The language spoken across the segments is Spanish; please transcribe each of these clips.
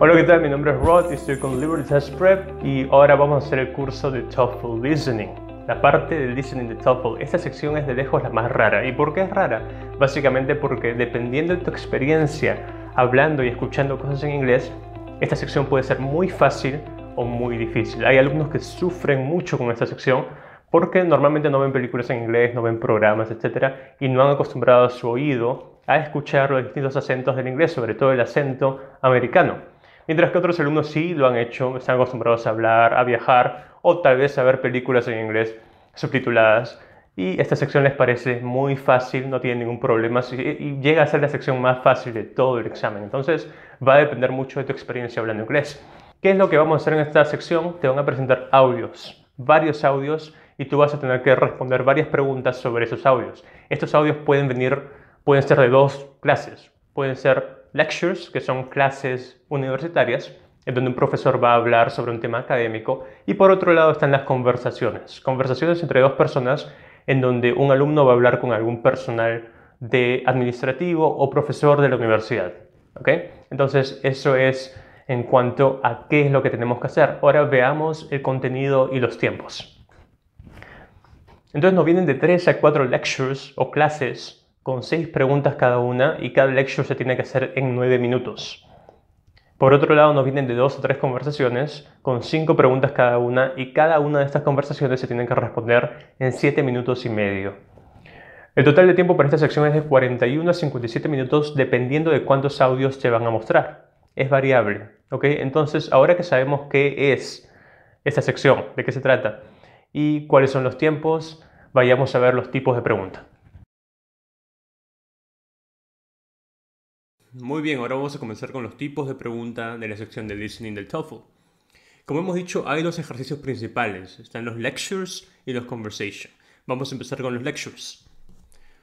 Hola, ¿qué tal? Mi nombre es Rod y estoy con Liberty Test Prep y ahora vamos a hacer el curso de TOEFL Listening. La parte del Listening de TOEFL, esta sección es de lejos la más rara. ¿Y por qué es rara? Básicamente porque dependiendo de tu experiencia hablando y escuchando cosas en inglés, esta sección puede ser muy fácil o muy difícil. Hay alumnos que sufren mucho con esta sección porque normalmente no ven películas en inglés, no ven programas, etcétera, y no han acostumbrado a su oído a escuchar los distintos acentos del inglés, sobre todo el acento americano mientras que otros alumnos sí lo han hecho, están acostumbrados a hablar, a viajar o tal vez a ver películas en inglés subtituladas. Y esta sección les parece muy fácil, no tiene ningún problema y llega a ser la sección más fácil de todo el examen. Entonces va a depender mucho de tu experiencia hablando inglés. ¿Qué es lo que vamos a hacer en esta sección? Te van a presentar audios, varios audios y tú vas a tener que responder varias preguntas sobre esos audios. Estos audios pueden venir, pueden ser de dos clases, pueden ser lectures, que son clases universitarias, en donde un profesor va a hablar sobre un tema académico, y por otro lado están las conversaciones, conversaciones entre dos personas en donde un alumno va a hablar con algún personal de administrativo o profesor de la universidad. ¿ok? Entonces, eso es en cuanto a qué es lo que tenemos que hacer. Ahora veamos el contenido y los tiempos. Entonces nos vienen de tres a cuatro lectures o clases con seis preguntas cada una y cada lecture se tiene que hacer en nueve minutos. Por otro lado, nos vienen de dos o tres conversaciones con cinco preguntas cada una y cada una de estas conversaciones se tienen que responder en siete minutos y medio. El total de tiempo para esta sección es de 41 a 57 minutos dependiendo de cuántos audios te van a mostrar. Es variable, ¿ok? Entonces, ahora que sabemos qué es esta sección, de qué se trata y cuáles son los tiempos, vayamos a ver los tipos de preguntas. Muy bien, ahora vamos a comenzar con los tipos de pregunta de la sección de listening del TOEFL. Como hemos dicho, hay dos ejercicios principales. Están los lectures y los Conversations. Vamos a empezar con los lectures.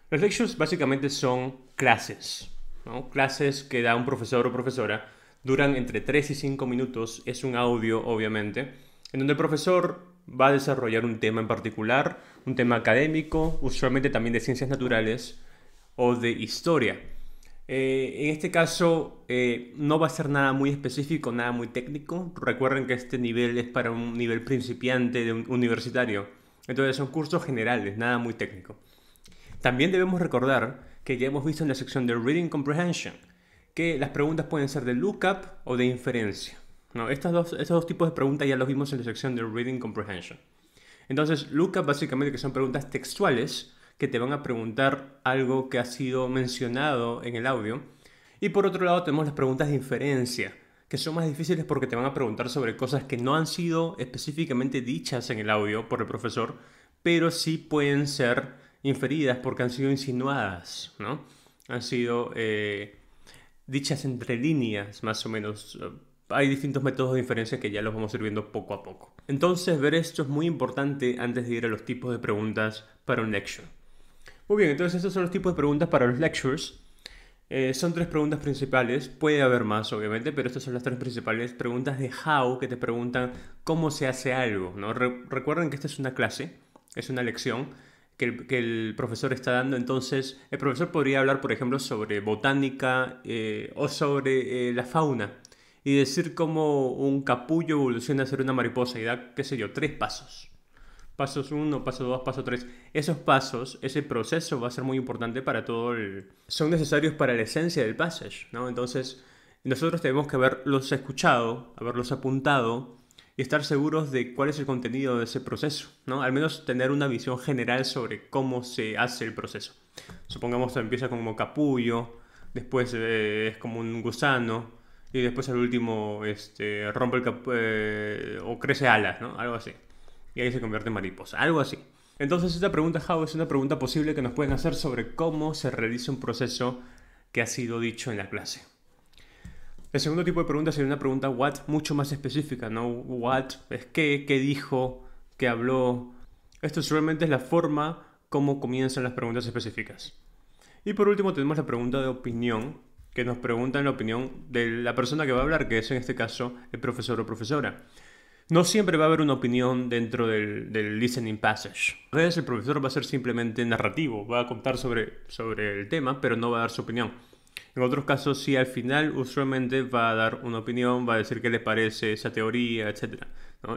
Los lectures básicamente son clases. Clases que da un profesor o profesora. Duran entre 3 y 5 minutos. Es un audio, obviamente. En donde el profesor va a desarrollar un tema en particular, un tema académico, usualmente también de ciencias naturales o de historia. Eh, en este caso eh, no va a ser nada muy específico, nada muy técnico. Recuerden que este nivel es para un nivel principiante de un universitario. Entonces son cursos generales, nada muy técnico. También debemos recordar que ya hemos visto en la sección de Reading Comprehension que las preguntas pueden ser de lookup o de inferencia. ¿no? Estos, dos, estos dos tipos de preguntas ya los vimos en la sección de Reading Comprehension. Entonces, lookup básicamente que son preguntas textuales que te van a preguntar algo que ha sido mencionado en el audio. Y por otro lado tenemos las preguntas de inferencia, que son más difíciles porque te van a preguntar sobre cosas que no han sido específicamente dichas en el audio por el profesor, pero sí pueden ser inferidas porque han sido insinuadas, ¿no? Han sido eh, dichas entre líneas, más o menos. Hay distintos métodos de inferencia que ya los vamos a ir viendo poco a poco. Entonces, ver esto es muy importante antes de ir a los tipos de preguntas para un lecture. Muy bien, entonces estos son los tipos de preguntas para los lectures. Eh, son tres preguntas principales, puede haber más obviamente, pero estas son las tres principales preguntas de how que te preguntan cómo se hace algo. recuerden que esta es una clase, es una lección que el, profesor está dando, entonces el profesor podría hablar por ejemplo sobre botánica eh, o sobre eh, la fauna y decir cómo un capullo evoluciona a ser una mariposa y da, qué sé yo, tres pasos pasos 1, paso 2, paso 3. Esos pasos, ese proceso va a ser muy importante para todo el... Son necesarios para la esencia del passage, ¿no? Entonces, nosotros tenemos que haberlos escuchado, haberlos apuntado y estar seguros de cuál es el contenido de ese proceso, ¿no? Al menos tener una visión general sobre cómo se hace el proceso. Supongamos que empieza como capullo, después eh, es como un gusano, y después al último este, rompe el eh, o crece alas, ¿no? Algo así y ahí se convierte en mariposa, algo así. Entonces esta pregunta, how es una pregunta posible que nos pueden hacer sobre cómo se realiza un proceso que ha sido dicho en la clase. El segundo tipo de pregunta sería una pregunta what mucho más específica, ¿no? What es qué, qué dijo, qué habló. Esto solamente es la forma como comienzan las preguntas específicas. Y por último tenemos la pregunta de opinión, que nos preguntan la opinión de la persona que va a hablar, que es en este caso el profesor o profesora. No siempre va a haber una opinión dentro del, listening passage. A veces el profesor va a ser simplemente narrativo, va a contar sobre, sobre el tema, pero no va a dar su opinión. En otros casos, sí, al final, usualmente va a dar una opinión, va a decir qué le parece esa teoría, etc.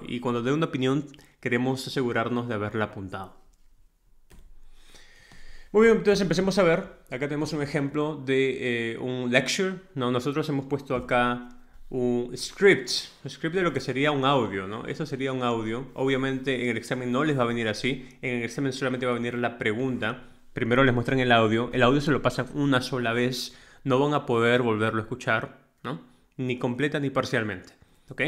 Y cuando dé una opinión, queremos asegurarnos de haberla apuntado. Muy bien, entonces empecemos a ver. Acá tenemos un ejemplo de eh, un lecture. ¿no? Nosotros hemos puesto acá un script, un script de lo que sería un audio, ¿no? Eso sería un audio. Obviamente en el examen no les va a venir así, en el examen solamente va a venir la pregunta. Primero les muestran el audio, el audio se lo pasan una sola vez, no van a poder volverlo a escuchar, ¿no? Ni completa ni parcialmente, ¿ok?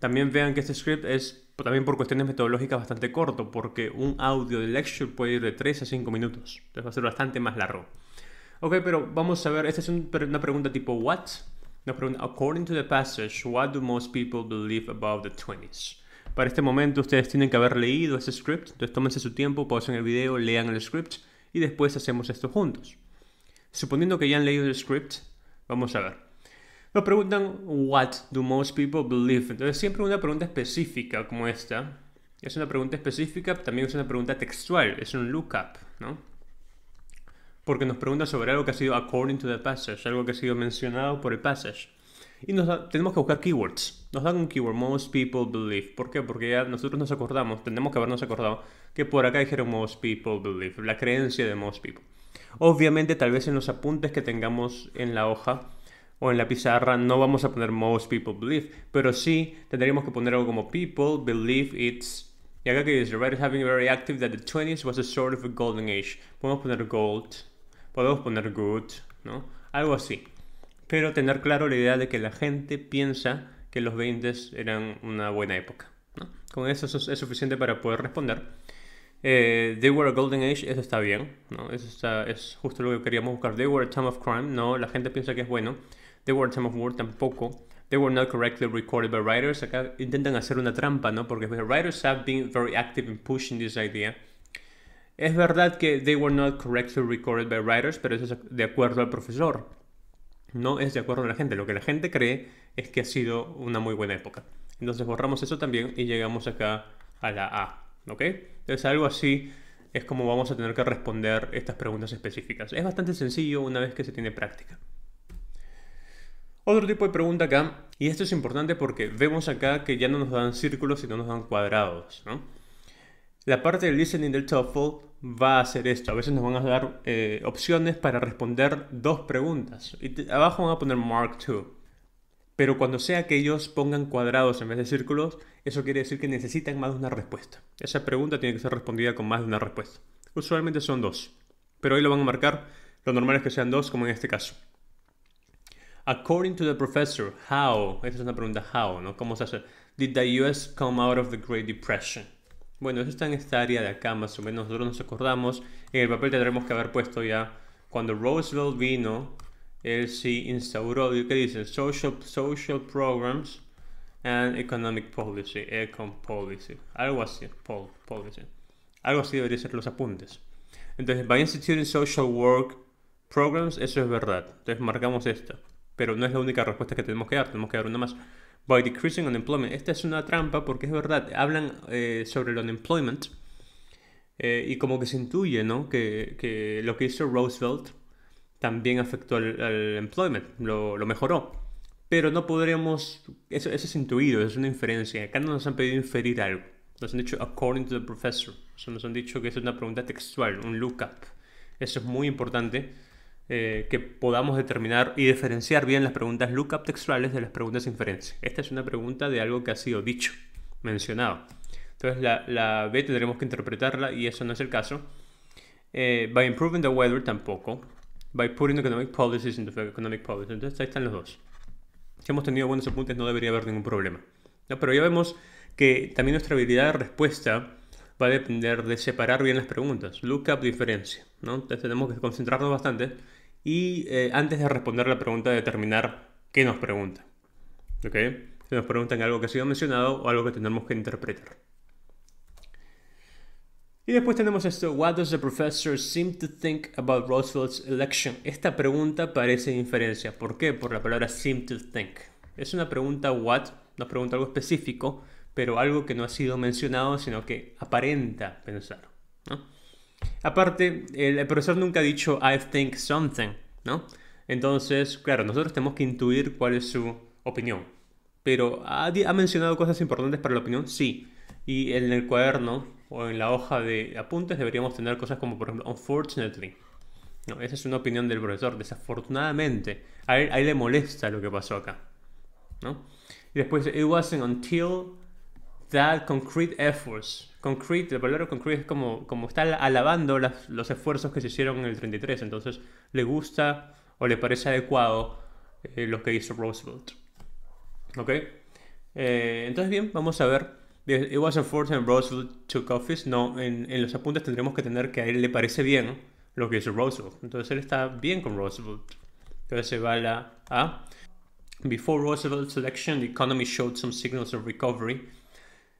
También vean que este script es también por cuestiones metodológicas bastante corto, porque un audio de lecture puede ir de 3 a 5 minutos, entonces va a ser bastante más largo. Ok, pero vamos a ver, esta es una pregunta tipo what, nos preguntan, according to the passage, what do most people believe about the 20s? Para este momento ustedes tienen que haber leído ese script, entonces tómense su tiempo, pausen el video, lean el script y después hacemos esto juntos. Suponiendo que ya han leído el script, vamos a ver. Nos preguntan, what do most people believe? Entonces siempre una pregunta específica como esta. Es una pregunta específica, también es una pregunta textual, es un lookup, ¿no? porque nos pregunta sobre algo que ha sido according to the passage, algo que ha sido mencionado por el passage. Y nos tenemos que buscar keywords. Nos dan un keyword, most people believe. ¿Por qué? Porque ya nosotros nos acordamos, Tenemos que habernos acordado, que por acá dijeron most people believe, la creencia de most people. Obviamente, tal vez en los apuntes que tengamos en la hoja o en la pizarra no vamos a poner most people believe, pero sí tendríamos que poner algo como people believe it's y acá que dice, the writer having very active that the 20s was a sort of a golden age. Podemos poner gold, podemos poner good, ¿no? Algo así. Pero tener claro la idea de que la gente piensa que los 20 eran una buena época. ¿no? Con eso es suficiente para poder responder. Eh, they were a golden age, eso está bien, ¿no? Eso está, es justo lo que queríamos buscar. They were a time of crime, no, la gente piensa que es bueno. They were a time of war, tampoco. They were not correctly recorded by writers. Acá intentan hacer una trampa, ¿no? Porque pues, writers have been very active in pushing this idea. Es verdad que they were not correctly recorded by writers, pero eso es de acuerdo al profesor. No es de acuerdo a la gente. Lo que la gente cree es que ha sido una muy buena época. Entonces borramos eso también y llegamos acá a la A. ¿Ok? Entonces algo así es como vamos a tener que responder estas preguntas específicas. Es bastante sencillo una vez que se tiene práctica. Otro tipo de pregunta acá, y esto es importante porque vemos acá que ya no nos dan círculos sino nos dan cuadrados. La parte del listening del TOEFL va a hacer esto. A veces nos van a dar eh, opciones para responder dos preguntas. Y abajo van a poner mark 2. Pero cuando sea que ellos pongan cuadrados en vez de círculos, eso quiere decir que necesitan más de una respuesta. Esa pregunta tiene que ser respondida con más de una respuesta. Usualmente son dos. Pero hoy lo van a marcar. Lo normal es que sean dos, como en este caso. According to the professor, how? Esta es una pregunta, how, ¿no? ¿Cómo se hace? Did the US come out of the Great Depression? Bueno, eso está en esta área de acá, más o menos. Nosotros nos acordamos. En el papel tendremos que haber puesto ya. Cuando Roosevelt vino, él sí instauró, ¿qué dicen? Social, social programs and economic policy. Econ policy. Algo así. policy. Algo así debería ser los apuntes. Entonces, by instituting social work programs, eso es verdad. Entonces, marcamos esto Pero no es la única respuesta que tenemos que dar. Tenemos que dar una más by decreasing unemployment. Esta es una trampa porque es verdad, hablan eh, sobre el unemployment eh, y como que se intuye ¿no? que, que lo que hizo Roosevelt también afectó al, employment, lo, lo, mejoró. Pero no podríamos, eso, eso, es intuido, es una inferencia. Acá no nos han pedido inferir algo. Nos han dicho according to the professor. O sea, nos han dicho que es una pregunta textual, un lookup. Eso es muy importante eh, que podamos determinar y diferenciar bien las preguntas lookup textuales de las preguntas inferencia. Esta es una pregunta de algo que ha sido dicho, mencionado. Entonces la, la B tendremos que interpretarla y eso no es el caso. Eh, by improving the weather tampoco. By putting economic policies into economic policies. Entonces ahí están los dos. Si hemos tenido buenos apuntes no debería haber ningún problema. Pero ya vemos que también nuestra habilidad de respuesta va a depender de separar bien las preguntas. Lookup diferencia. Entonces tenemos que concentrarnos bastante y eh, antes de responder la pregunta, determinar qué nos pregunta. ¿Ok? Si nos preguntan algo que ha sido mencionado o algo que tenemos que interpretar. Y después tenemos esto, what does the professor seem to think about Roosevelt's election? Esta pregunta parece inferencia. ¿Por qué? Por la palabra seem to think. Es una pregunta what, nos pregunta algo específico, pero algo que no ha sido mencionado, sino que aparenta pensar. ¿no? Aparte, el, profesor nunca ha dicho I think something, ¿no? Entonces, claro, nosotros tenemos que intuir cuál es su opinión. Pero ¿ha, ha mencionado cosas importantes para la opinión? Sí. Y en el cuaderno o en la hoja de apuntes deberíamos tener cosas como, por ejemplo, unfortunately. No, esa es una opinión del profesor, desafortunadamente. A él, a le molesta lo que pasó acá. ¿no? Y después, it wasn't until that concrete efforts. Concrete, la palabra concrete es como, como está alabando los esfuerzos que se hicieron en el 33. Entonces, le gusta o le parece adecuado eh, lo que hizo Roosevelt. ¿Ok? Eh, entonces, bien, vamos a ver. It was unfortunate Roosevelt took office. No, en, en los apuntes tendremos que tener que a él le parece bien lo que hizo Roosevelt. Entonces, él está bien con Roosevelt. Entonces, se va a la A. Before Roosevelt's election, the economy showed some signals of recovery.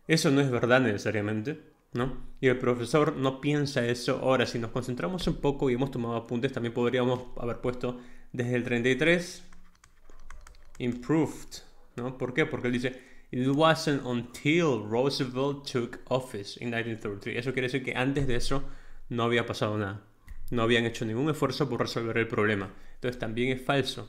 Eso no es verdad necesariamente, ¿no? Y el profesor no piensa eso. Ahora, si nos concentramos un poco y hemos tomado apuntes, también podríamos haber puesto desde el 33 improved, ¿no? ¿Por qué? Porque él dice It wasn't until Roosevelt took office in 1933. Eso quiere decir que antes de eso no había pasado nada. No habían hecho ningún esfuerzo por resolver el problema. Entonces también es falso.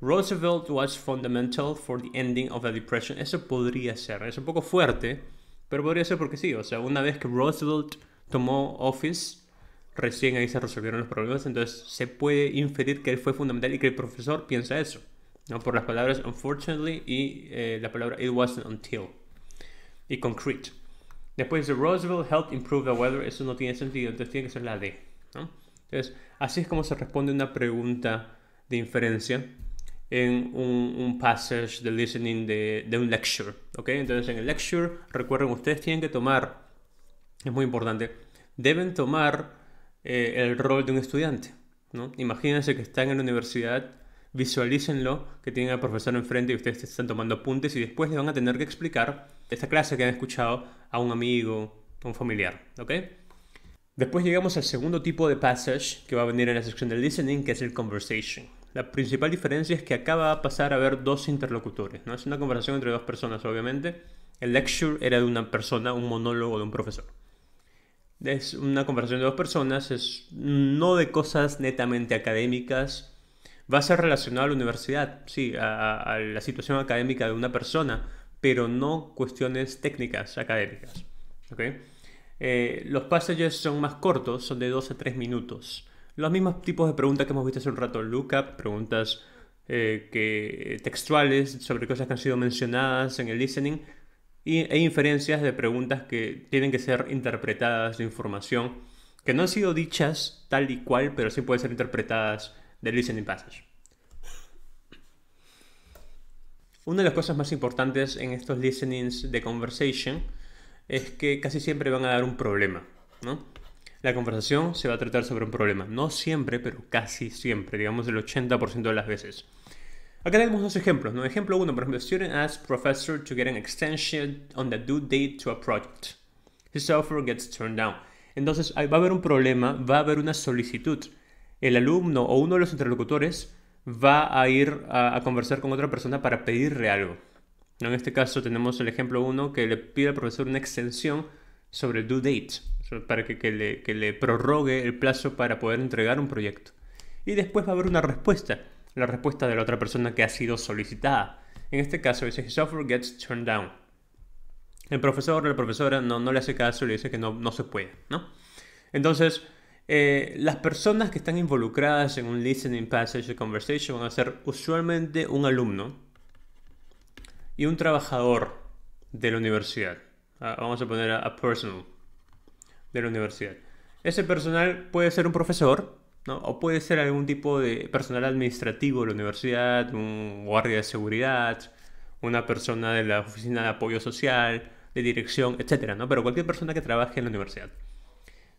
Roosevelt was fundamental for the ending of the Depression. Eso podría ser, es un poco fuerte, pero podría ser porque sí. O sea, una vez que Roosevelt tomó office, recién ahí se resolvieron los problemas. Entonces se puede inferir que él fue fundamental y que el profesor piensa eso. ¿no? Por las palabras unfortunately y eh, la palabra it wasn't until. Y concrete. Después de Roosevelt helped improve the weather. Eso no tiene sentido, entonces tiene que ser la D. Entonces, así es como se responde una pregunta de inferencia en un, un passage de listening de, un lecture. ¿ok? Entonces en el lecture, recuerden, ustedes tienen que tomar, es muy importante, deben tomar eh, el rol de un estudiante. ¿no? Imagínense que están en la universidad, visualícenlo, que tienen al profesor enfrente y ustedes están tomando apuntes y después le van a tener que explicar esta clase que han escuchado a un amigo, a un familiar. ¿ok? Después llegamos al segundo tipo de passage que va a venir en la sección del listening, que es el conversation. La principal diferencia es que acá va a pasar a haber dos interlocutores, ¿no? Es una conversación entre dos personas, obviamente. El lecture era de una persona, un monólogo de un profesor. Es una conversación de dos personas, es no de cosas netamente académicas. Va a ser relacionado a la universidad, sí, a, la situación académica de una persona, pero no cuestiones técnicas académicas. ¿okay? Eh, los pasajes son más cortos, son de 2 a 3 minutos los mismos tipos de preguntas que hemos visto hace un rato, lookup, preguntas eh, que, textuales sobre cosas que han sido mencionadas en el listening y, e inferencias de preguntas que tienen que ser interpretadas de información que no han sido dichas tal y cual, pero sí pueden ser interpretadas del listening passage. Una de las cosas más importantes en estos listenings de conversation es que casi siempre van a dar un problema, ¿no? La conversación se va a tratar sobre un problema, no siempre, pero casi siempre, digamos el 80% de las veces. Acá tenemos dos ejemplos, Ejemplo 1, por ejemplo, student asks professor to get an extension on the due date to a project. His offer gets turned down. Entonces va a haber un problema, va a haber una solicitud. El alumno o uno de los interlocutores va a ir a, conversar con otra persona para pedirle algo. En este caso tenemos el ejemplo 1 que le pide al profesor una extensión sobre el due date para que, le, prorrogue el plazo para poder entregar un proyecto. Y después va a haber una respuesta, la respuesta de la otra persona que ha sido solicitada. En este caso dice, software gets turned down. El profesor o la profesora no, le hace caso y le dice que no, no se puede, ¿no? Entonces, eh, las personas que están involucradas en un listening passage conversation van a ser usualmente un alumno y un trabajador de la universidad. Ah, vamos a poner a, a personal de la universidad. Ese personal puede ser un profesor, ¿no? O puede ser algún tipo de personal administrativo de la universidad, un guardia de seguridad, una persona de la oficina de apoyo social, de dirección, etcétera, ¿no? Pero cualquier persona que trabaje en la universidad.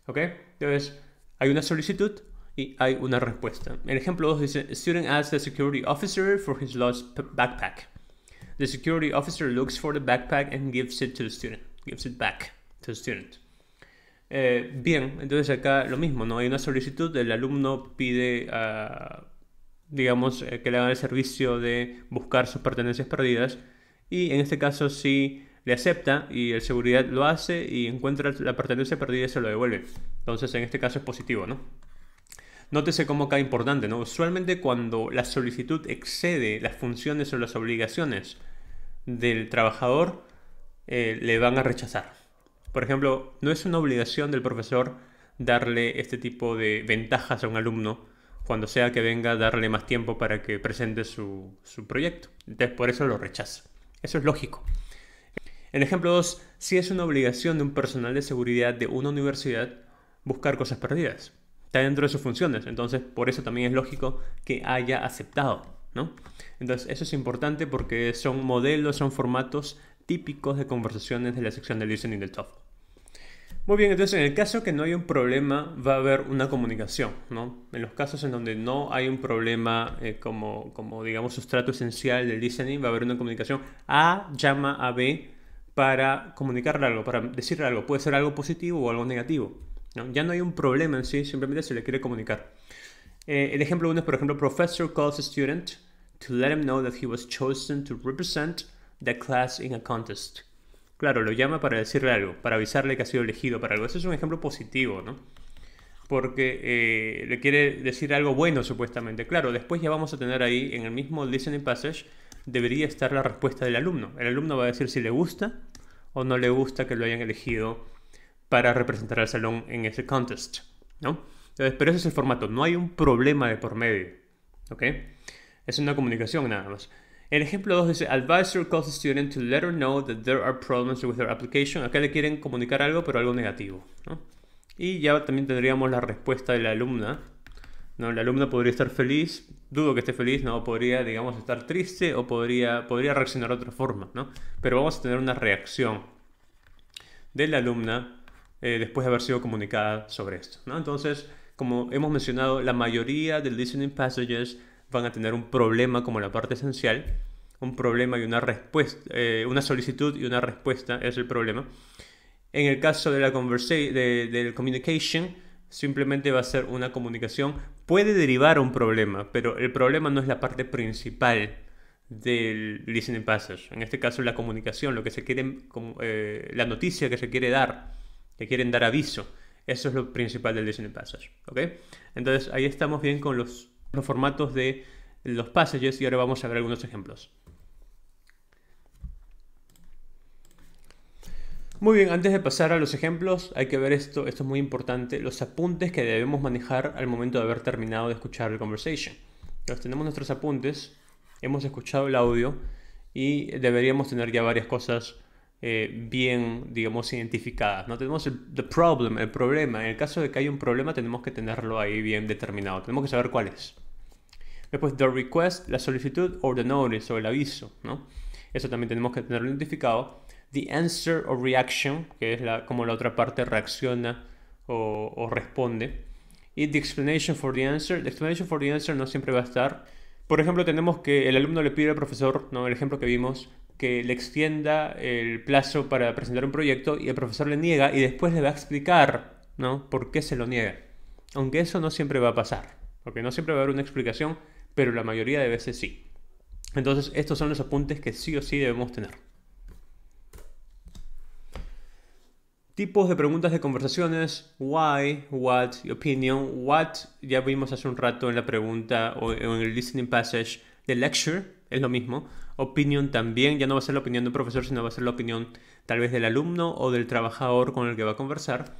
¿Ok? Entonces, hay una solicitud y hay una respuesta. El ejemplo 2 dice, student asks the security officer for his lost backpack. The security officer looks for the backpack and gives it to the student. Gives it back to the student. Eh, bien, entonces acá lo mismo, ¿no? Hay una solicitud, el alumno pide, ah, digamos, eh, que le hagan el servicio de buscar sus pertenencias perdidas y en este caso sí le acepta y el seguridad lo hace y encuentra la pertenencia perdida y se lo devuelve. Entonces en este caso es positivo, ¿no? Nótese cómo acá importante, ¿no? Usualmente cuando la solicitud excede las funciones o las obligaciones del trabajador, eh, le van a rechazar. Por ejemplo, no es una obligación del profesor darle este tipo de ventajas a un alumno cuando sea que venga a darle más tiempo para que presente su, proyecto. Entonces, por eso lo rechaza. Eso es lógico. En ejemplo 2, si es una obligación de un personal de seguridad de una universidad buscar cosas perdidas. Está dentro de sus funciones, entonces por eso también es lógico que haya aceptado, ¿no? Entonces eso es importante porque son modelos, son formatos típicos de conversaciones de la sección de listening del TOEFL. Muy bien, entonces en el caso que no hay un problema va a haber una comunicación, ¿no? En los casos en donde no hay un problema eh, como, como, digamos, sustrato esencial del listening, va a haber una comunicación. A llama a B para comunicarle algo, para decirle algo. Puede ser algo positivo o algo negativo. ¿no? Ya no hay un problema en sí, simplemente se le quiere comunicar. Eh, el ejemplo uno es, por ejemplo, professor calls a student to let him know that he was chosen to represent the class in a contest. Claro, lo llama para decirle algo, para avisarle que ha sido elegido para algo. Ese es un ejemplo positivo, ¿no? Porque eh, le quiere decir algo bueno, supuestamente. Claro, después ya vamos a tener ahí, en el mismo listening passage, debería estar la respuesta del alumno. El alumno va a decir si le gusta o no le gusta que lo hayan elegido para representar al salón en ese contest, ¿no? Entonces, pero ese es el formato, no hay un problema de por medio, ¿ok? Es una comunicación nada más. El ejemplo 2 dice, advisor calls the student to let her know that there are problems with their application. Acá le quieren comunicar algo, pero algo negativo. Y ya también tendríamos la respuesta de la alumna. ¿no? La alumna podría estar feliz, dudo que esté feliz, ¿no? podría, digamos, estar triste o podría, podría reaccionar de otra forma. ¿no? Pero vamos a tener una reacción de la alumna eh, después de haber sido comunicada sobre esto. Entonces, como hemos mencionado, la mayoría de listening passages van a tener un problema como la parte esencial, un problema y una respuesta, eh, una solicitud y una respuesta es el problema. En el caso de la de, del communication, simplemente va a ser una comunicación. Puede derivar un problema, pero el problema no es la parte principal del listening passage. En este caso, la comunicación, lo que se quiere, eh, la noticia que se quiere dar, que quieren dar aviso. Eso es lo principal del listening passage. Entonces ahí estamos bien con los los formatos de los pasajes y ahora vamos a ver algunos ejemplos. Muy bien, antes de pasar a los ejemplos, hay que ver esto, esto es muy importante, los apuntes que debemos manejar al momento de haber terminado de escuchar el conversation. Entonces tenemos nuestros apuntes, hemos escuchado el audio y deberíamos tener ya varias cosas eh, bien, digamos, identificadas. No tenemos el the problem, el problema. En el caso de que haya un problema, tenemos que tenerlo ahí bien determinado. Tenemos que saber cuál es. Después, the request, la solicitud, o the notice, o el aviso, ¿no? Eso también tenemos que tenerlo identificado. The answer o reaction, que es la, como la otra parte reacciona o, o responde. Y the explanation for the answer. The explanation for the answer no siempre va a estar. Por ejemplo, tenemos que el alumno le pide al profesor, ¿no? el ejemplo que vimos, que le extienda el plazo para presentar un proyecto y el profesor le niega y después le va a explicar ¿no? por qué se lo niega. Aunque eso no siempre va a pasar, porque no siempre va a haber una explicación pero la mayoría de veces sí. Entonces, estos son los apuntes que sí o sí debemos tener. Tipos de preguntas de conversaciones, why, what, opinion, what, ya vimos hace un rato en la pregunta o en el listening passage de lecture, es lo mismo. Opinion también, ya no va a ser la opinión del profesor, sino va a ser la opinión tal vez del alumno o del trabajador con el que va a conversar.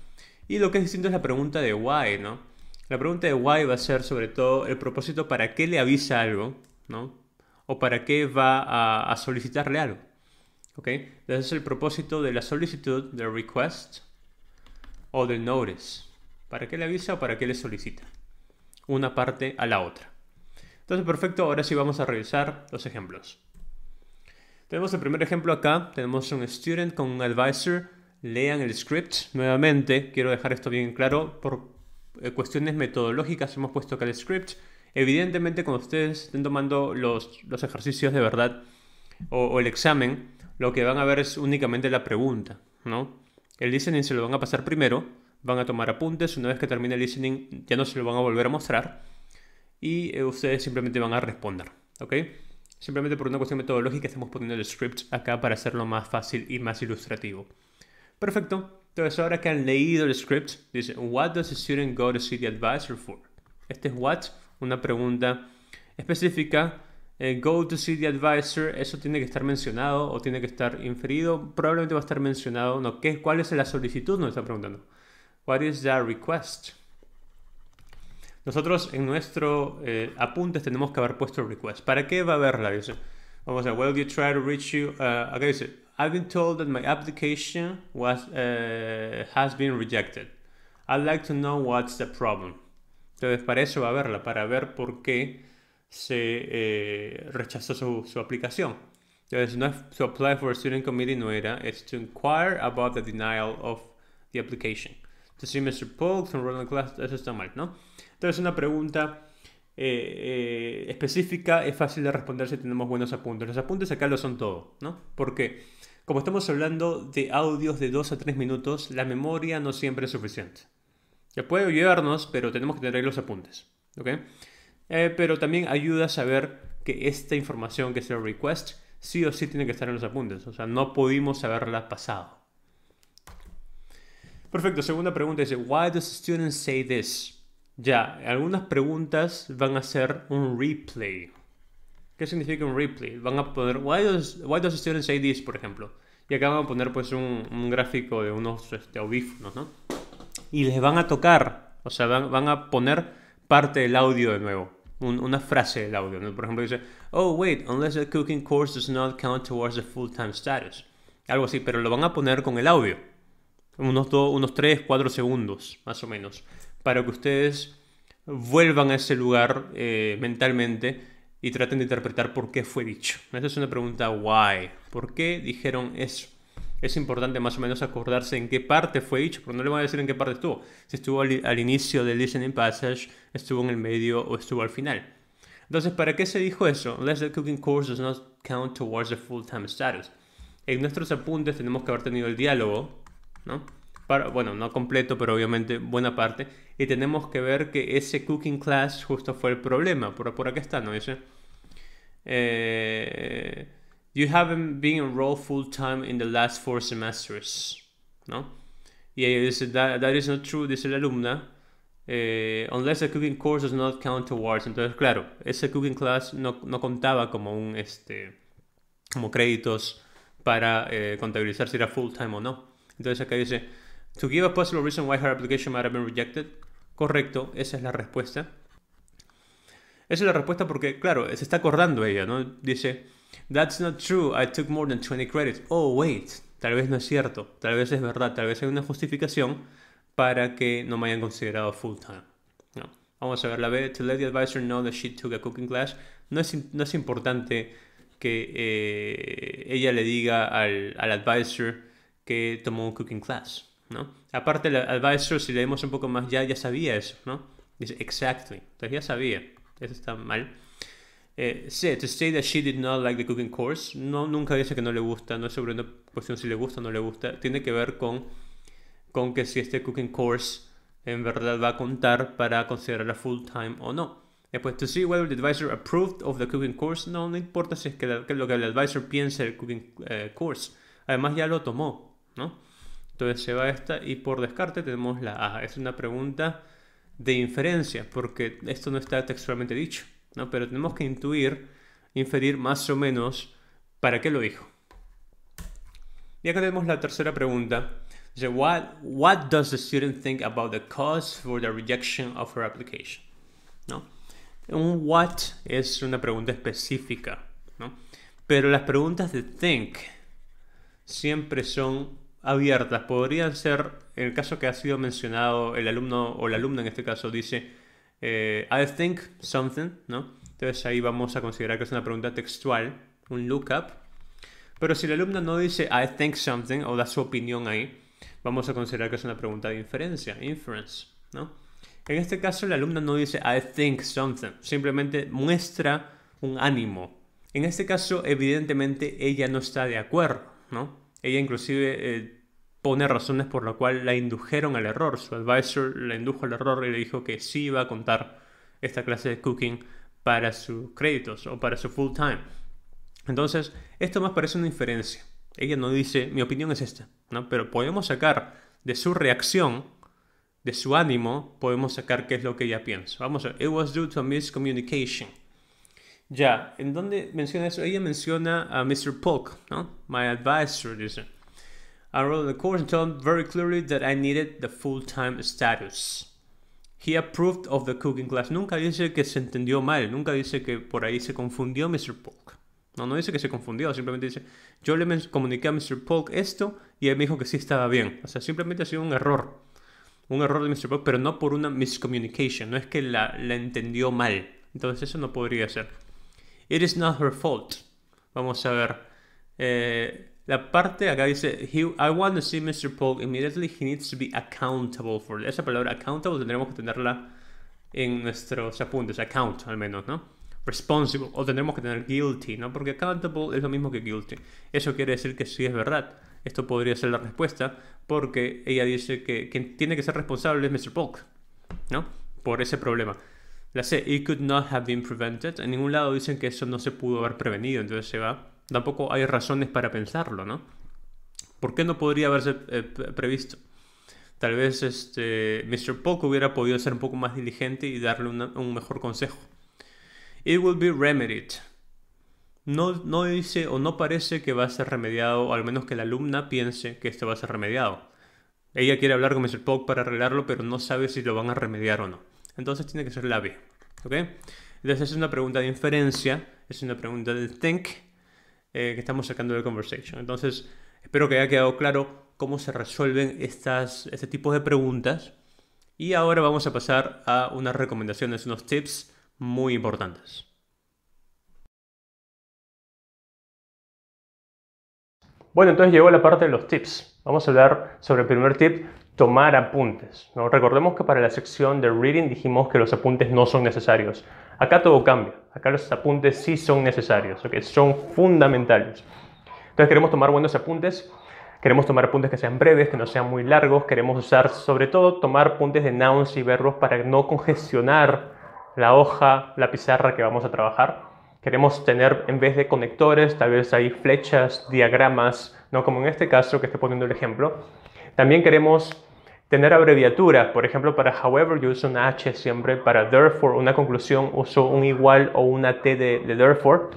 Y lo que es distinto es la pregunta de why, ¿no? La pregunta de why va a ser sobre todo el propósito para qué le avisa algo, ¿no? O para qué va a, solicitarle algo. ¿Ok? Entonces es el propósito de la solicitud, del request o del notice. ¿Para qué le avisa o para qué le solicita? Una parte a la otra. Entonces, perfecto, ahora sí vamos a revisar los ejemplos. Tenemos el primer ejemplo acá, tenemos un student con un advisor, lean el script nuevamente, quiero dejar esto bien claro por eh, cuestiones metodológicas hemos puesto acá el script, evidentemente cuando ustedes estén tomando los, los ejercicios de verdad o, el examen, lo que van a ver es únicamente la pregunta, ¿no? El listening se lo van a pasar primero, van a tomar apuntes, una vez que termine el listening ya no se lo van a volver a mostrar y eh, ustedes simplemente van a responder, ¿ok? Simplemente por una cuestión metodológica estamos poniendo el script acá para hacerlo más fácil y más ilustrativo. Perfecto, entonces ahora que han leído el script, dice, what does a student go to see the advisor for? Este es what, una pregunta específica. Eh, go to see the advisor, eso tiene que estar mencionado o tiene que estar inferido. Probablemente va a estar mencionado, no, ¿qué, ¿cuál es la solicitud? Nos está preguntando. What is the request? Nosotros en nuestro eh, apuntes tenemos que haber puesto request. ¿Para qué va a haberla? Dice, vamos a, will you try to reach you, eh, acá dice, I've been told that my application was, uh, has been rejected. I'd like to know what's the problem. Entonces, para eso va a verla, para ver por qué se eh, rechazó su, su, aplicación. Entonces, no es to apply for a student committee, no era, It's to inquire about the denial of the application. To see Mr. Polk from Roland class, eso está mal, ¿no? Entonces, una pregunta eh, eh, específica es fácil de responder si tenemos buenos apuntes. Los apuntes acá lo son todo, ¿no? ¿Por qué? Como estamos hablando de audios de 2 a 3 minutos, la memoria no siempre es suficiente. Ya puede ayudarnos, pero tenemos que tener los apuntes. Eh, pero también ayuda a saber que esta información que es el request sí o sí tiene que estar en los apuntes. O sea, no pudimos haberla pasado. Perfecto, segunda pregunta dice, why does students say this? Ya, algunas preguntas van a ser un replay, ¿Qué significa un replay? Van a poner, why does, why does students say this, por ejemplo? Y acá van a poner pues un, gráfico de unos este, audífonos, ¿no? Y les van a tocar, o sea, van, a poner parte del audio de nuevo. una frase del audio, ¿no? Por ejemplo, dice, oh, wait, unless the cooking course does not count towards the full-time status. Algo así, pero lo van a poner con el audio. Unos, unos 3, 4 segundos, más o menos. Para que ustedes vuelvan a ese lugar eh, mentalmente y traten de interpretar por qué fue dicho. Esa es una pregunta why. ¿Por qué dijeron eso? Es importante más o menos acordarse en qué parte fue dicho, pero no le voy a decir en qué parte estuvo. Si estuvo al, inicio del listening passage, estuvo en el medio o estuvo al final. Entonces, ¿para qué se dijo eso? cooking course not count towards the full-time status. En nuestros apuntes tenemos que haber tenido el diálogo, ¿no? para, bueno, no completo, pero obviamente buena parte, y tenemos que ver que ese cooking class justo fue el problema, por, por acá está, ¿no? Dice, eh, you haven't been enrolled full time in the last four semesters, ¿no? Y ahí dice, that, is not true, dice la alumna, eh, unless the cooking course does not count towards. Entonces, claro, ese cooking class no, no contaba como un, este, como créditos para eh, contabilizar si era full time o no. Entonces acá dice, To give a possible reason why her application might have been rejected. Correcto, esa es la respuesta. Esa es la respuesta porque, claro, se está acordando ella, ¿no? Dice, That's not true, I took more than 20 credits. Oh, wait, tal vez no es cierto, tal vez es verdad, tal vez hay una justificación para que no me hayan considerado full time. No. Vamos a ver la B. To let the advisor know that she took a cooking class. No es, no es importante que eh, ella le diga al, al advisor que tomó un cooking class. Aparte, el advisor, si leemos un poco más ya, ya sabía eso, ¿no? Dice, exactly. Entonces ya sabía. Eso está mal. Eh, to say that she did not like the cooking course. No, nunca dice que no le gusta. No es sobre una cuestión si le gusta o no le gusta. Tiene que ver con, con que si este cooking course en verdad va a contar para considerarla full time o no. Después, to see whether the advisor approved of the cooking course. No, no importa si es que, lo que el advisor piensa del cooking eh, course. Además ya lo tomó, ¿no? Entonces se va esta y por descarte tenemos la A. Es una pregunta de inferencia porque esto no está textualmente dicho, ¿no? pero tenemos que intuir, inferir más o menos para qué lo dijo. Y acá tenemos la tercera pregunta. what, does the student think about the cause for the rejection of her application? ¿No? Un what es una pregunta específica, Pero las preguntas de think siempre son abiertas podrían ser, en el caso que ha sido mencionado, el alumno o la alumna en este caso dice, eh, I think something, ¿no? Entonces ahí vamos a considerar que es una pregunta textual, un lookup. Pero si la alumna no dice I think something o da su opinión ahí, vamos a considerar que es una pregunta de inferencia, inference, ¿no? En este caso la alumna no dice I think something, simplemente muestra un ánimo. En este caso evidentemente ella no está de acuerdo, ¿no? Ella inclusive eh, pone razones por la cual la indujeron al error. Su advisor la indujo al error y le dijo que sí iba a contar esta clase de cooking para sus créditos o para su full time. Entonces, esto más parece una inferencia. Ella no dice, mi opinión es esta, ¿no? Pero podemos sacar de su reacción, de su ánimo, podemos sacar qué es lo que ella piensa. Vamos a, it was due to miscommunication. Ya, ¿en dónde menciona eso? Ella menciona a Mr. Polk, ¿no? My advisor, dice. I wrote the course and told very clearly that I needed the full-time status. He approved of the cooking class. Nunca dice que se entendió mal, nunca dice que por ahí se confundió Mr. Polk. No, no dice que se confundió, simplemente dice, yo le comuniqué a Mr. Polk esto y él me dijo que sí estaba bien. O sea, simplemente ha sido un error. Un error de Mr. Polk, pero no por una miscommunication, no es que la, la entendió mal. Entonces eso no podría ser. It is not her fault. Vamos a ver. Eh, la parte acá dice, I want to see Mr. Polk immediately. He needs to be accountable for Esa palabra accountable tendremos que tenerla en nuestros apuntes. Account, al menos, ¿no? Responsible. O tendremos que tener guilty, ¿no? Porque accountable es lo mismo que guilty. Eso quiere decir que sí es verdad. Esto podría ser la respuesta porque ella dice que quien tiene que ser responsable es Mr. Polk, ¿no? Por ese problema. La C, it could not have been prevented. En ningún lado dicen que eso no se pudo haber prevenido, entonces se va. Tampoco hay razones para pensarlo, ¿no? ¿Por qué no podría haberse eh, previsto? Tal vez este, Mr. Polk hubiera podido ser un poco más diligente y darle un mejor consejo. It will be remedied. No, no dice o no parece que va a ser remediado, o al menos que la alumna piense que esto va a ser remediado. Ella quiere hablar con Mr. Polk para arreglarlo, pero no sabe si lo van a remediar o no. Entonces tiene que ser la B. ¿Ok? Entonces es una pregunta de inferencia, es una pregunta de think eh, que estamos sacando del conversation. Entonces espero que haya quedado claro cómo se resuelven estas, este tipo de preguntas. Y ahora vamos a pasar a unas recomendaciones, unos tips muy importantes. Bueno, entonces llegó la parte de los tips. Vamos a hablar sobre el primer tip, tomar apuntes. ¿no? Recordemos que para la sección de reading dijimos que los apuntes no son necesarios. Acá todo cambia. Acá los apuntes sí son necesarios, son fundamentales. Entonces queremos tomar buenos apuntes, queremos tomar apuntes que sean breves, que no sean muy largos, queremos usar sobre todo tomar apuntes de nouns y verbos para no congestionar la hoja, la pizarra que vamos a trabajar. Queremos tener en vez de conectores, tal vez hay flechas, diagramas, no como en este caso que estoy poniendo el ejemplo. También queremos tener abreviaturas, por ejemplo, para however yo uso una H siempre, para therefore una conclusión uso un igual o una T de, therefore.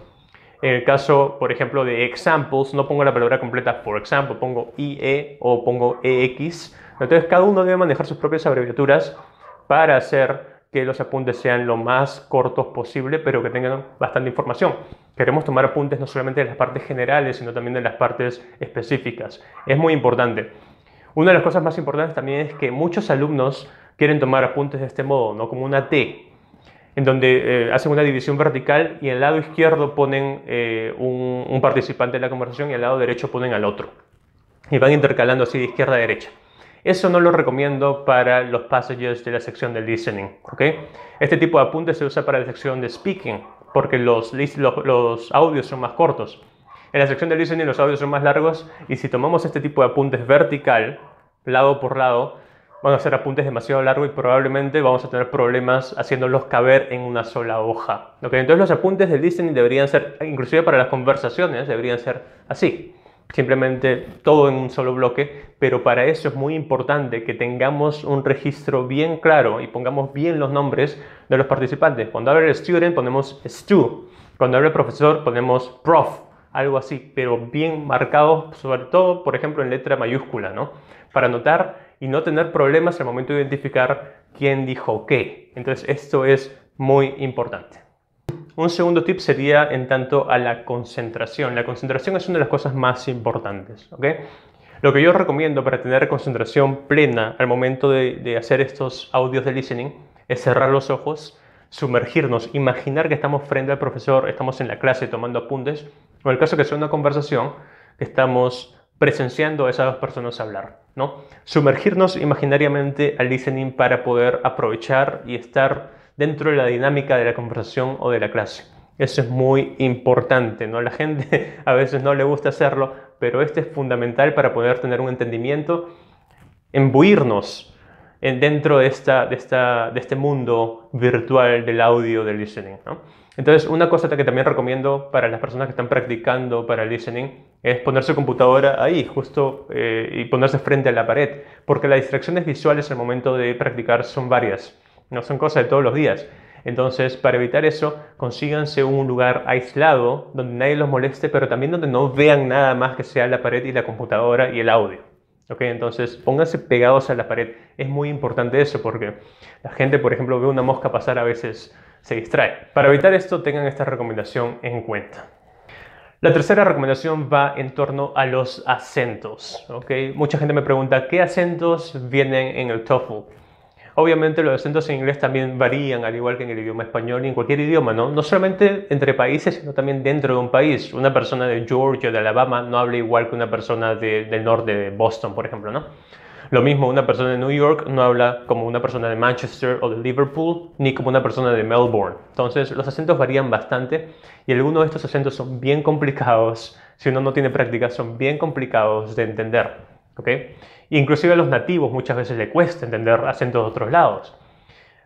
En el caso, por ejemplo, de examples, no pongo la palabra completa, por ejemplo, pongo IE o pongo EX. Entonces, cada uno debe manejar sus propias abreviaturas para hacer que los apuntes sean lo más cortos posible, pero que tengan bastante información. Queremos tomar apuntes no solamente de las partes generales, sino también de las partes específicas. Es muy importante. Una de las cosas más importantes también es que muchos alumnos quieren tomar apuntes de este modo, ¿no? como una T, en donde eh, hacen una división vertical y al lado izquierdo ponen eh, un, participante de la conversación y al lado derecho ponen al otro. Y van intercalando así de izquierda a derecha. Eso no lo recomiendo para los passages de la sección de listening. Este tipo de apuntes se usa para la sección de speaking porque los audios son más cortos. En la sección de listening los audios son más largos y si tomamos este tipo de apuntes vertical, lado por lado, van a ser apuntes demasiado largos y probablemente vamos a tener problemas haciéndolos caber en una sola hoja. que Entonces los apuntes del listening deberían ser, inclusive para las conversaciones, deberían ser así. Simplemente todo en un solo bloque, pero para eso es muy importante que tengamos un registro bien claro y pongamos bien los nombres de los participantes. Cuando habla el student ponemos stu, cuando habla el profesor ponemos prof, algo así, pero bien marcado sobre todo, por ejemplo, en letra mayúscula, ¿no? Para notar y no tener problemas al momento de identificar quién dijo qué. Entonces, esto es muy importante. Un segundo tip sería en tanto a la concentración. La concentración es una de las cosas más importantes, ¿ok? Lo que yo recomiendo para tener concentración plena al momento de, de hacer estos audios de listening es cerrar los ojos sumergirnos, imaginar que estamos frente al profesor, estamos en la clase tomando apuntes, o en el caso que sea una conversación, estamos presenciando a esas dos personas hablar, ¿no? Sumergirnos imaginariamente al listening para poder aprovechar y estar dentro de la dinámica de la conversación o de la clase. Eso es muy importante, ¿no? La gente a veces no le gusta hacerlo, pero este es fundamental para poder tener un entendimiento, embuirnos dentro de, esta, de, de este mundo virtual del audio, del listening. Entonces, una cosa que también recomiendo para las personas que están practicando para el listening es ponerse computadora ahí, justo, eh, y ponerse frente a la pared, porque las distracciones visuales al momento de practicar son varias, no son cosas de todos los días. Entonces, para evitar eso, consíganse un lugar aislado donde nadie los moleste, pero también donde no vean nada más que sea la pared y la computadora y el audio. Entonces, pónganse pegados a la pared. Es muy importante eso porque la gente, por ejemplo, ve una mosca pasar a veces se distrae. Para evitar esto, tengan esta recomendación en cuenta. La tercera recomendación va en torno a los acentos. Mucha gente me pregunta qué acentos vienen en el TOEFL. Obviamente los acentos en inglés también varían, al igual que en el idioma español y en cualquier idioma, ¿no? No solamente entre países, sino también dentro de un país. Una persona de Georgia, o de Alabama, no habla igual que una persona del norte, de Boston, por ejemplo, ¿no? Lo mismo, una persona de New York no habla como una persona de Manchester o de Liverpool, ni como una persona de Melbourne. Entonces, los acentos varían bastante y algunos de estos acentos son bien complicados. Si uno no tiene práctica, son bien complicados de entender. ¿ok? Inclusive a los nativos muchas veces le cuesta entender acentos de otros lados.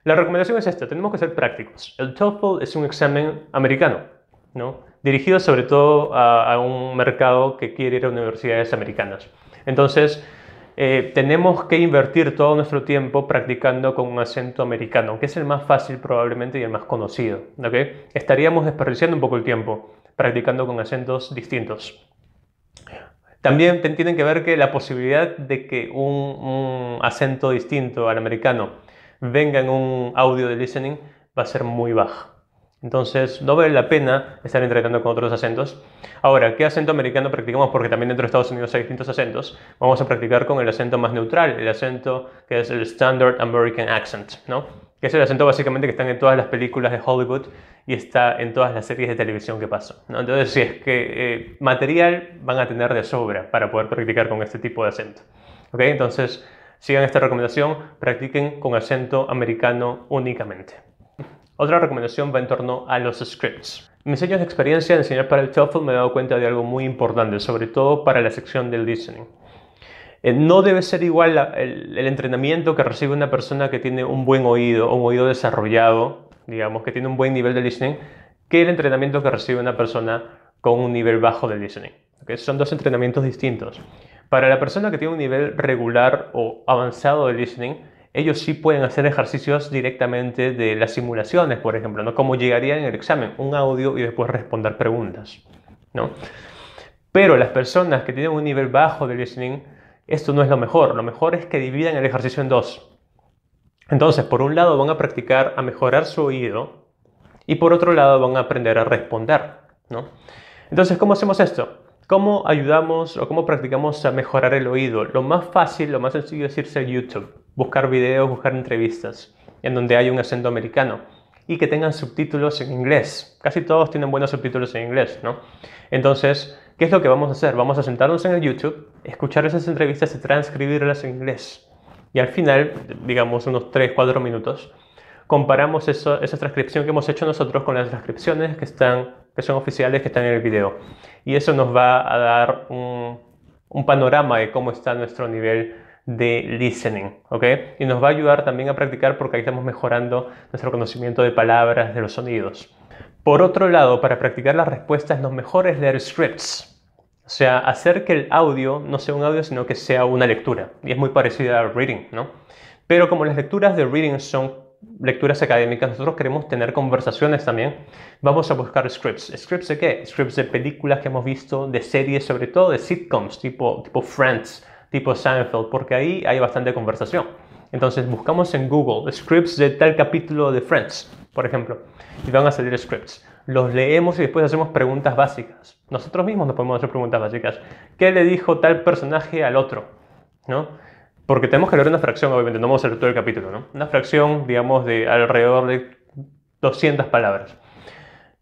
La recomendación es esta, tenemos que ser prácticos. El TOEFL es un examen americano, dirigido sobre todo a, un mercado que quiere ir a universidades americanas. Entonces, eh, tenemos que invertir todo nuestro tiempo practicando con un acento americano, que es el más fácil probablemente y el más conocido. ¿okay? Estaríamos desperdiciando un poco el tiempo practicando con acentos distintos. También tienen que ver que la posibilidad de que un, acento distinto al americano venga en un audio de listening va a ser muy baja. Entonces, no vale la pena estar interactuando con otros acentos. Ahora, ¿qué acento americano practicamos? Porque también dentro de Estados Unidos hay distintos acentos. Vamos a practicar con el acento más neutral, el acento que es el Standard American Accent, ¿no? Que es el acento básicamente que están en todas las películas de Hollywood y está en todas las series de televisión que pasó, ¿no? Entonces, si es que eh, material van a tener de sobra para poder practicar con este tipo de acento. Entonces, sigan esta recomendación, practiquen con acento americano únicamente. Otra recomendación va en torno a los scripts. Mis años de experiencia en enseñar para el TOEFL me he dado cuenta de algo muy importante, sobre todo para la sección del listening. Eh, no debe ser igual el, entrenamiento que recibe una persona que tiene un buen oído, un oído desarrollado, digamos, que tiene un buen nivel de listening, que el entrenamiento que recibe una persona con un nivel bajo de listening. Son dos entrenamientos distintos. Para la persona que tiene un nivel regular o avanzado de listening, ellos sí pueden hacer ejercicios directamente de las simulaciones, por ejemplo, ¿no? Como llegaría en el examen, un audio y después responder preguntas, ¿no? Pero las personas que tienen un nivel bajo de listening esto no es lo mejor. Lo mejor es que dividan el ejercicio en dos. Entonces, por un lado van a practicar a mejorar su oído y por otro lado van a aprender a responder, ¿no? Entonces, ¿cómo hacemos esto? ¿Cómo ayudamos o cómo practicamos a mejorar el oído? Lo más fácil, lo más sencillo es irse a YouTube, buscar videos, buscar entrevistas en donde hay un acento americano y que tengan subtítulos en inglés. Casi todos tienen buenos subtítulos en inglés, ¿no? Entonces, ¿Qué es lo que vamos a hacer? Vamos a sentarnos en el YouTube, escuchar esas entrevistas y transcribirlas en inglés. Y al final, digamos unos 3-4 minutos, comparamos esa transcripción que hemos hecho nosotros con las transcripciones que, están, que son oficiales que están en el video. Y eso nos va a dar un, un panorama de cómo está nuestro nivel de listening, ¿ok? Y nos va a ayudar también a practicar porque ahí estamos mejorando nuestro conocimiento de palabras, de los sonidos. Por otro lado, para practicar las respuestas, lo mejor es leer scripts. O sea, hacer que el audio no sea un audio, sino que sea una lectura. Y es muy parecida al reading, ¿no? Pero como las lecturas de reading son lecturas académicas, nosotros queremos tener conversaciones también, vamos a buscar scripts. ¿Scripts de qué? Scripts de películas que hemos visto, de series, sobre todo de sitcoms, tipo, tipo Friends, tipo Seinfeld, porque ahí hay bastante conversación. Entonces buscamos en Google scripts de tal capítulo de Friends por ejemplo, y van a salir scripts. Los leemos y después hacemos preguntas básicas. Nosotros mismos nos podemos hacer preguntas básicas. ¿Qué le dijo tal personaje al otro? ¿No? Porque tenemos que leer una fracción, obviamente, no vamos a leer todo el capítulo, ¿no? Una fracción, digamos, de alrededor de 200 palabras.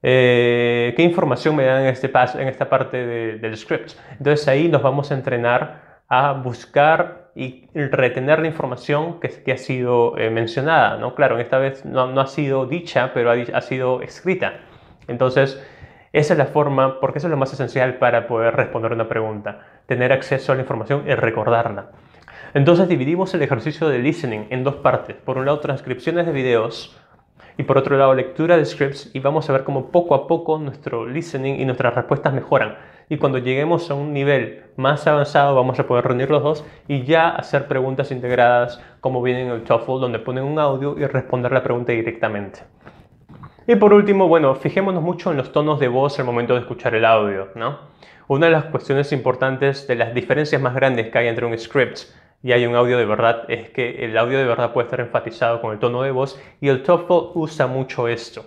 Eh, ¿Qué información me dan en, este paso, en esta parte del script? Entonces ahí nos vamos a entrenar a buscar y retener la información que, ha sido eh, mencionada. ¿no? Claro, esta vez no, no, ha sido dicha, pero ha, ha, sido escrita. Entonces, esa es la forma, porque eso es lo más esencial para poder responder una pregunta, tener acceso a la información y recordarla. Entonces dividimos el ejercicio de listening en dos partes. Por un lado, transcripciones de videos y por otro lado, lectura de scripts y vamos a ver cómo poco a poco nuestro listening y nuestras respuestas mejoran y cuando lleguemos a un nivel más avanzado vamos a poder reunir los dos y ya hacer preguntas integradas como viene en el TOEFL donde ponen un audio y responder la pregunta directamente. Y por último, bueno, fijémonos mucho en los tonos de voz al momento de escuchar el audio, ¿no? Una de las cuestiones importantes de las diferencias más grandes que hay entre un script y hay un audio de verdad es que el audio de verdad puede estar enfatizado con el tono de voz y el TOEFL usa mucho esto.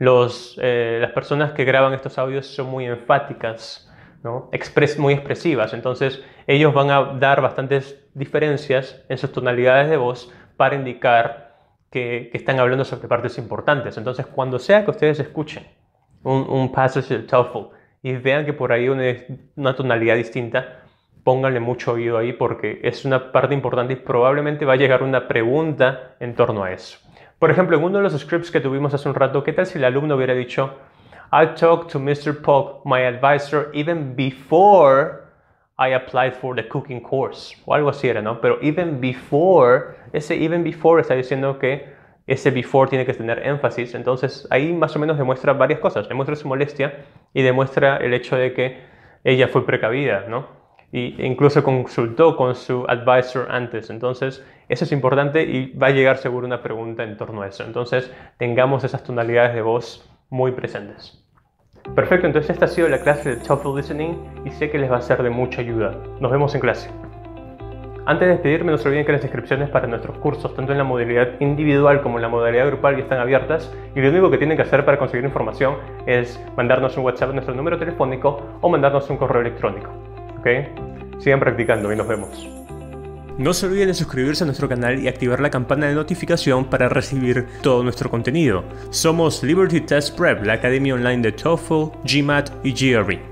Eh, las personas que graban estos audios son muy enfáticas, muy expresivas, entonces ellos van a dar bastantes diferencias en sus tonalidades de voz para indicar que, están hablando sobre partes importantes. Entonces, cuando sea que ustedes escuchen un, passage de TOEFL y vean que por ahí una tonalidad distinta, pónganle mucho oído ahí porque es una parte importante y probablemente va a llegar una pregunta en torno a eso. Por ejemplo, en uno de los scripts que tuvimos hace un rato, ¿qué tal si el alumno hubiera dicho, I talked to Mr. Polk, my advisor, even before I applied for the cooking course. O algo así era, ¿no? Pero even before, ese even before está diciendo que ese before tiene que tener énfasis. Entonces ahí más o menos demuestra varias cosas. Demuestra su molestia y demuestra el hecho de que ella fue precavida, ¿no? Y incluso consultó con su advisor antes. Entonces, eso es importante y va a llegar seguro una pregunta en torno a eso. Entonces, tengamos esas tonalidades de voz muy presentes. Perfecto, entonces esta ha sido la clase de TOEFL Listening y sé que les va a ser de mucha ayuda. Nos vemos en clase. Antes de despedirme, no se olviden que las inscripciones para nuestros cursos, tanto en la modalidad individual como en la modalidad grupal, ya están abiertas y lo único que tienen que hacer para conseguir información es mandarnos un WhatsApp a nuestro número telefónico o mandarnos un correo electrónico. Sigan practicando y nos vemos. No se olviden de suscribirse a nuestro canal y activar la campana de notificación para recibir todo nuestro contenido. Somos Liberty Test Prep, la academia online de TOEFL, GMAT y GRE.